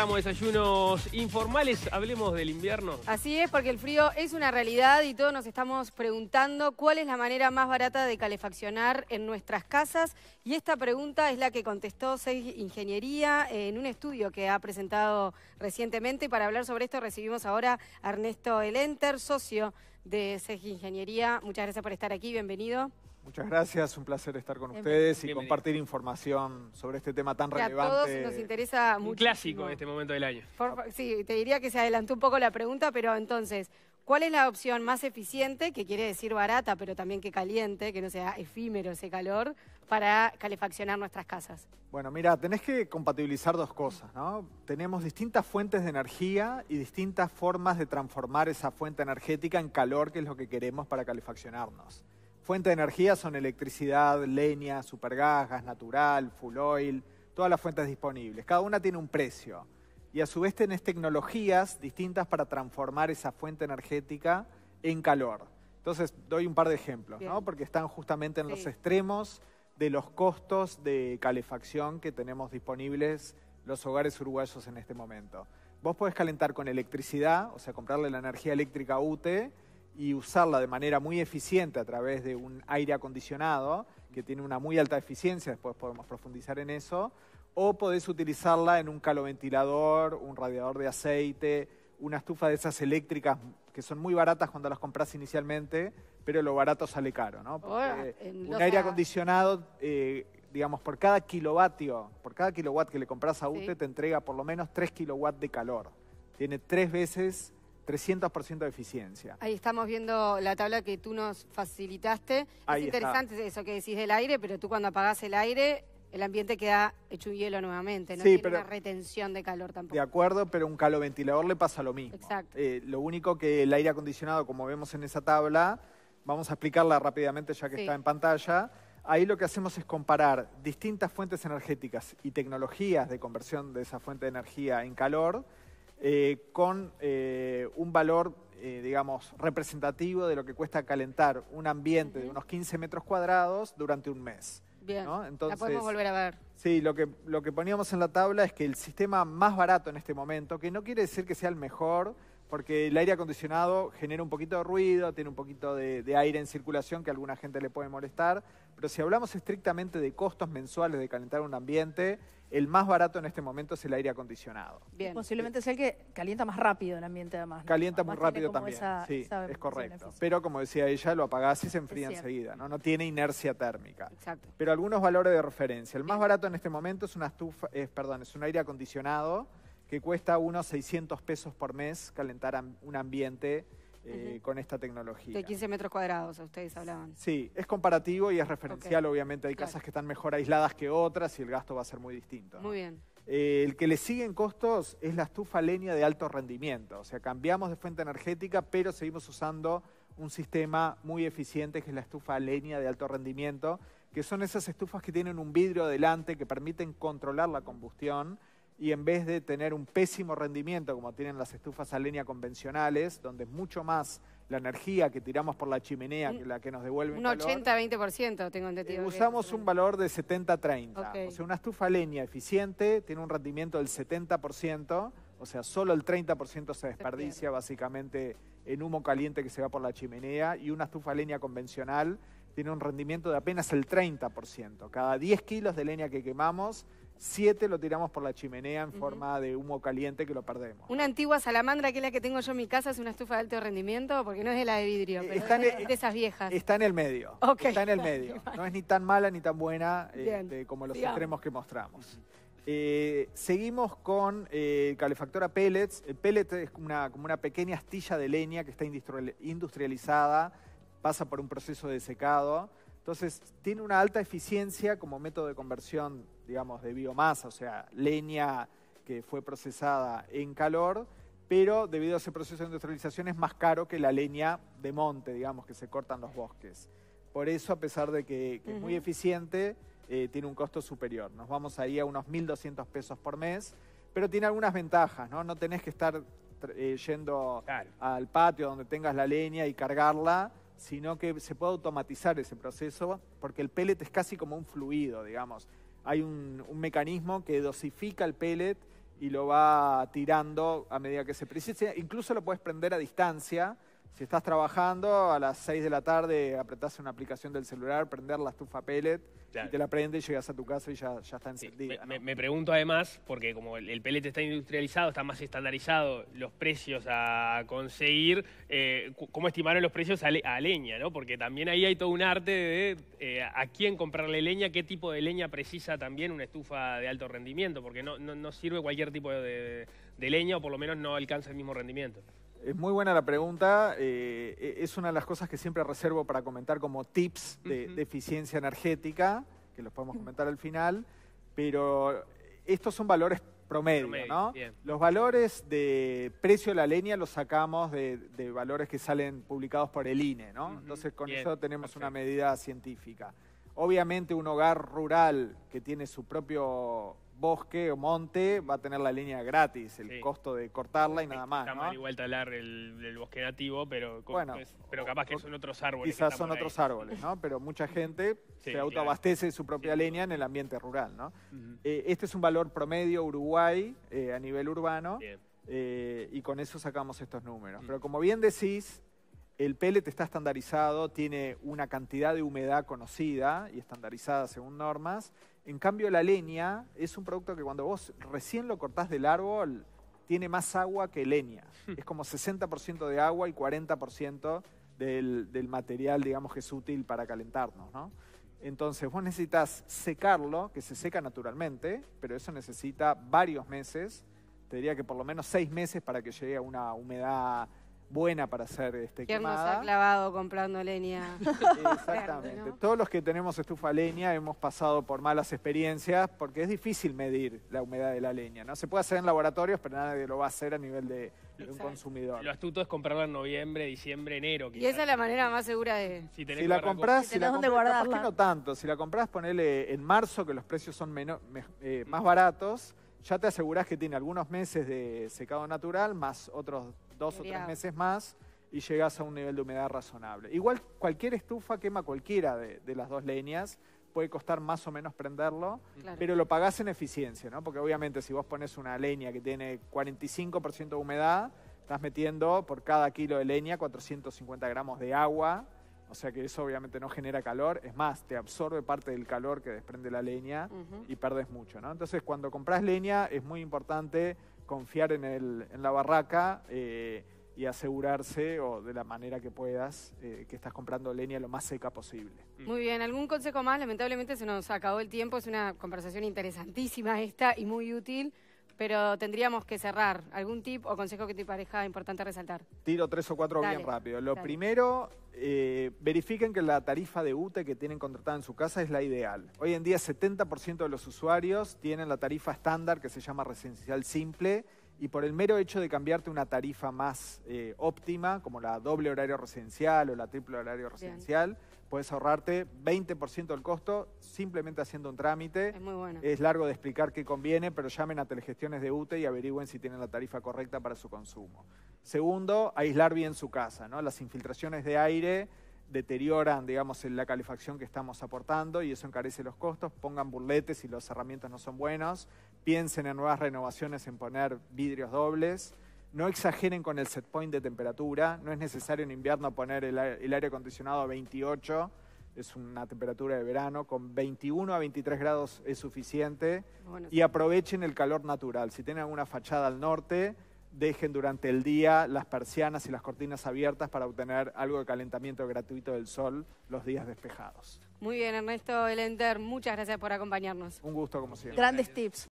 estamos desayunos informales, hablemos del invierno. Así es, porque el frío es una realidad y todos nos estamos preguntando cuál es la manera más barata de calefaccionar en nuestras casas. Y esta pregunta es la que contestó Seis Ingeniería en un estudio que ha presentado recientemente. Para hablar sobre esto recibimos ahora a Ernesto Elenter, socio de Seis Ingeniería. Muchas gracias por estar aquí, bienvenido. Muchas gracias, un placer estar con em, ustedes y compartir información sobre este tema tan relevante. A todos nos interesa mucho. Un clásico en este momento del año. sí, te diría que se adelantó un poco la pregunta, pero entonces, ¿cuál es la opción más eficiente, que quiere decir barata, pero también que caliente, que no sea efímero ese calor, para calefaccionar nuestras casas? Bueno, mira, tenés que compatibilizar dos cosas, ¿no? Tenemos distintas fuentes de energía y distintas formas de transformar esa fuente energética en calor, que es lo que queremos para calefaccionarnos fuente de energía son electricidad, leña, supergas, gas natural, full oil, todas las fuentes disponibles. Cada una tiene un precio. Y a su vez tenés tecnologías distintas para transformar esa fuente energética en calor. Entonces, doy un par de ejemplos, ¿no? Porque están justamente en los extremos de los costos de calefacción que tenemos disponibles los hogares uruguayos en este momento. Vos podés calentar con electricidad, o sea, comprarle la energía eléctrica UTE, y usarla de manera muy eficiente a través de un aire acondicionado, que tiene una muy alta eficiencia, después podemos profundizar en eso, o podés utilizarla en un caloventilador, un radiador de aceite, una estufa de esas eléctricas que son muy baratas cuando las compras inicialmente, pero lo barato sale caro, ¿no? un aire acondicionado, eh, digamos, por cada kilovatio, por cada kilowatt que le compras a usted te entrega por lo menos 3 kilowatts de calor. Tiene tres veces 300% de eficiencia. Ahí estamos viendo la tabla que tú nos facilitaste. es interesante eso que decís del aire, pero tú cuando apagás el aire, el ambiente queda hecho un hielo nuevamente. No tiene una retención de calor tampoco. De acuerdo, pero un caloventilador le pasa lo mismo. Exacto. Eh, lo único que el aire acondicionado, como vemos en esa tabla, vamos a explicarla rápidamente ya que está en pantalla. Ahí lo que hacemos es comparar distintas fuentes energéticas y tecnologías de conversión de esa fuente de energía en calor eh, con eh, un valor, eh, digamos, representativo de lo que cuesta calentar un ambiente de unos 15 metros cuadrados durante un mes. Bien, Entonces, la podemos volver a ver. Sí, lo que, lo que poníamos en la tabla es que el sistema más barato en este momento, que no quiere decir que sea el mejor, porque el aire acondicionado genera un poquito de ruido, tiene un poquito de, aire en circulación que a alguna gente le puede molestar, pero si hablamos estrictamente de costos mensuales de calentar un ambiente, el más barato en este momento es el aire acondicionado. Bien, posiblemente sea el que calienta más rápido el ambiente además. Calienta muy rápido también, sí, es correcto. Pero como decía ella, lo apagas y se enfría enseguida, ¿no? no tiene inercia térmica. Exacto. Pero algunos valores de referencia. El más barato en este momento es, una estufa, perdón, es un aire acondicionado que cuesta unos 600 pesos por mes calentar un ambiente eh, con esta tecnología. De 15 metros cuadrados, ustedes hablaban. Sí, es comparativo y es referencial, obviamente hay casas que están mejor aisladas que otras y el gasto va a ser muy distinto. Muy bien. Eh, el que le siguen costos es la estufa leña de alto rendimiento, o sea, cambiamos de fuente energética, pero seguimos usando un sistema muy eficiente que es la estufa leña de alto rendimiento, que son esas estufas que tienen un vidrio adelante que permiten controlar la combustión y en vez de tener un pésimo rendimiento como tienen las estufas a leña convencionales, donde es mucho más la energía que tiramos por la chimenea que mm. la que nos devuelve. Un 80-20% tengo entendido. usamos un valor de 70-30. O sea, una estufa a leña eficiente tiene un rendimiento del 70%, o sea, solo el 30% se desperdicia básicamente en humo caliente que se va por la chimenea y una estufa a leña convencional tiene un rendimiento de apenas el 30%. Cada 10 kilos de leña que quemamos, siete lo tiramos por la chimenea en forma de humo caliente que lo perdemos. Una antigua salamandra que es la que tengo yo en mi casa, es una estufa de alto rendimiento, porque no es de la de vidrio, eh, pero es de, esas viejas. Está en el medio. Está en el medio. No es ni tan mala ni tan buena este, como los extremos que mostramos. Eh, seguimos con eh, calefactora pellets. El pellet es como una pequeña astilla de leña que está industrializada, pasa por un proceso de secado entonces, tiene una alta eficiencia como método de conversión, digamos, de biomasa, o sea, leña que fue procesada en calor, pero debido a ese proceso de industrialización es más caro que la leña de monte, digamos, que se cortan los bosques. Por eso, a pesar de que, es muy eficiente, eh, tiene un costo superior. Nos vamos ahí a unos 1.200 pesos por mes, pero tiene algunas ventajas, ¿no? No tenés que estar eh, yendo al patio donde tengas la leña y cargarla, sino que se puede automatizar ese proceso, porque el pellet es casi como un fluido, digamos. Hay un, mecanismo que dosifica el pellet y lo va tirando a medida que se precisa. Incluso lo puedes prender a distancia, si estás trabajando, a las 6 de la tarde apretás una aplicación del celular, prender la estufa pellet, y te la prende y llegas a tu casa y ya, está encendida. Me, pregunto además, porque como el, pellet está industrializado, está más estandarizado, los precios a conseguir, eh, ¿cómo estimaron los precios a, leña? ¿no? Porque también ahí hay todo un arte de eh, a quién comprarle leña, qué tipo de leña precisa también una estufa de alto rendimiento, porque no, no, sirve cualquier tipo de leña o por lo menos no alcanza el mismo rendimiento. Es muy buena la pregunta. Eh, e-, es una de las cosas que siempre reservo para comentar como tips de, eficiencia energética, que los podemos comentar al final, pero estos son valores promedio, ¿no? Los valores de precio de la leña los sacamos de, valores que salen publicados por el INE, ¿no? Entonces con eso tenemos una medida científica. Obviamente un hogar rural que tiene su propio bosque o monte, va a tener la línea gratis, el costo de cortarla y nada más. Está mal igual talar el, bosque nativo, pero, pues, pero capaz que son otros árboles. Quizás son otros árboles, ¿no? Pero mucha gente se autoabastece de su propia leña en el ambiente rural, ¿no? Eh, este es un valor promedio Uruguay eh, a nivel urbano. Eh, y con eso sacamos estos números. Mm. Pero como bien decís, el pellet está estandarizado, tiene una cantidad de humedad conocida y estandarizada según normas, en cambio, la leña es un producto que cuando vos recién lo cortás del árbol, tiene más agua que leña. Hmm. Es como 60% de agua y 40% del, material, digamos, que es útil para calentarnos, ¿no? Entonces, vos necesitas secarlo, que se seca naturalmente, pero eso necesita varios meses. Te diría que por lo menos seis meses para que llegue a una humedad buena para hacer este, ¿Quién quemada. nos ha clavado comprando leña? Exactamente. Todos los que tenemos estufa leña hemos pasado por malas experiencias porque es difícil medir la humedad de la leña. ¿no? Se puede hacer en laboratorios, pero nadie lo va a hacer a nivel de, un consumidor. Lo astuto es comprarla en noviembre, diciembre, enero. Y esa es la manera más segura de... Si, la compras, si, la no tanto. Si la compras, ponele en marzo, que los precios son menos, eh, más baratos, ya te asegurás que tiene algunos meses de secado natural más otros dos o tres meses más y llegas a un nivel de humedad razonable. Igual cualquier estufa quema cualquiera de, las dos leñas, puede costar más o menos prenderlo, pero lo pagás en eficiencia, ¿no? Porque obviamente si vos pones una leña que tiene 45% de humedad, estás metiendo por cada kilo de leña 450 gramos de agua, o sea que eso obviamente no genera calor, es más, te absorbe parte del calor que desprende la leña y perdes mucho, ¿no? Entonces cuando compras leña es muy importante confiar en, la barraca eh, y asegurarse, o de la manera que puedas, eh, que estás comprando leña lo más seca posible. Mm. Muy bien, ¿algún consejo más? Lamentablemente se nos acabó el tiempo, es una conversación interesantísima esta y muy útil pero tendríamos que cerrar. ¿Algún tip o consejo que te pareja importante resaltar? Tiro tres o cuatro bien rápido. Lo primero, eh, verifiquen que la tarifa de UTE que tienen contratada en su casa es la ideal. Hoy en día 70% de los usuarios tienen la tarifa estándar que se llama residencial simple y por el mero hecho de cambiarte una tarifa más eh, óptima, como la doble horario residencial o la triple horario residencial, puedes ahorrarte 20% del costo simplemente haciendo un trámite. Es muy bueno. Es largo de explicar qué conviene, pero llamen a Telegestiones de UTE y averigüen si tienen la tarifa correcta para su consumo. Segundo, aislar bien su casa, ¿no? Las infiltraciones de aire deterioran, digamos, la calefacción que estamos aportando y eso encarece los costos. Pongan burletes si las herramientas no son buenas. Piensen en nuevas renovaciones, en poner vidrios dobles. No exageren con el set point de temperatura. No es necesario en invierno poner el, aire acondicionado a 28. Es una temperatura de verano. Con 21 a 23 grados es suficiente. y aprovechen el calor natural. Si tienen alguna fachada al norte, dejen durante el día las persianas y las cortinas abiertas para obtener algo de calentamiento gratuito del sol los días despejados. Muy bien, Ernesto Elender, muchas gracias por acompañarnos. Un gusto, como siempre. Grandes tips.